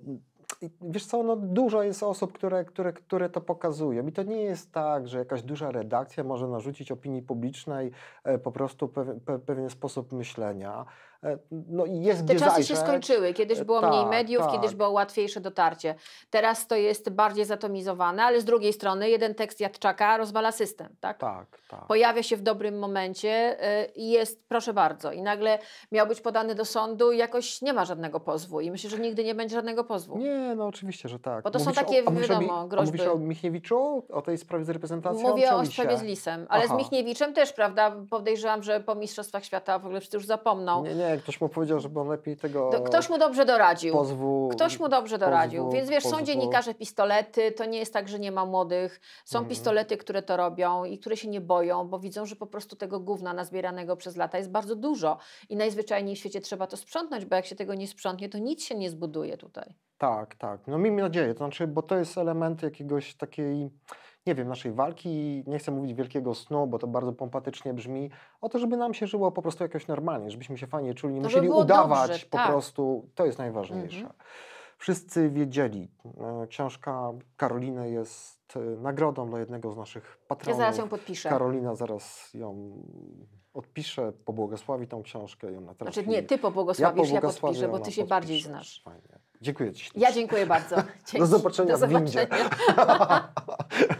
wiesz co, no dużo jest osób, które, które, które to pokazują i to nie jest tak, że jakaś duża redakcja może narzucić opinii publicznej e, po prostu pewien, pewien sposób myślenia. E, no jest Te czasy się skończyły. Kiedyś e, było mniej tak, mediów, tak. kiedyś było łatwiejsze dotarcie. Teraz to jest bardziej zatomizowane, ale z drugiej strony jeden tekst Jadczaka rozwala system. Tak? Tak, tak. Pojawia się w dobrym momencie e, i jest, proszę bardzo, i nagle miał być podany do sądu i jakoś nie ma żadnego pozwu. I myślę, że nigdy nie będzie żadnego pozwu. Nie, no oczywiście, że tak. Bo to mówisz są takie, o, wiadomo, groźby. Mówisz o Michniewiczu, o tej sprawie z reprezentacją? Mówię o sprawie z Lisem, ale Aha. z Michniewiczem też, prawda, podejrzewam, że po Mistrzostwach Świata w ogóle wszyscy już zapomną. Nie, nie ktoś mu powiedział, żeby on lepiej tego. Do, ktoś mu dobrze doradził. Pozwu, ktoś mu dobrze doradził. Pozwu, Więc wiesz, pozwu. są dziennikarze pistolety, to nie jest tak, że nie ma młodych. Są mm. pistolety, które to robią i które się nie boją, bo widzą, że po prostu tego gówna nazbieranego przez lata jest bardzo dużo. I najzwyczajniej w świecie trzeba to sprzątnąć, bo jak się tego nie sprzątnie, to nic się nie zbuduje tutaj. Tak, tak. No miejmy nadzieję, to znaczy, bo to jest element jakiegoś takiej nie wiem, naszej walki, nie chcę mówić wielkiego snu, bo to bardzo pompatycznie brzmi, o to, żeby nam się żyło po prostu jakoś normalnie, żebyśmy się fajnie czuli, nie musieli by udawać dobrze, po tak. prostu, to jest najważniejsze. Mhm. Wszyscy wiedzieli, e, książka Karoliny jest e, nagrodą dla jednego z naszych patronów. Ja zaraz ją podpiszę. Karolina zaraz ją odpiszę, pobłogosławi tą książkę. Ją na znaczy nie, ty pobłogosławisz, ja, ja podpiszę, bo ty się bardziej znasz. Fajnie. Dziękuję Ci. Ja dziękuję bardzo. Dzięki. Do zobaczenia, Do zobaczenia.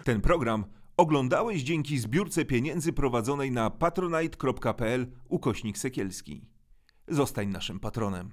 Ten program oglądałeś dzięki zbiórce pieniędzy prowadzonej na patronite.pl ukośnik Sekielski. Zostań naszym patronem.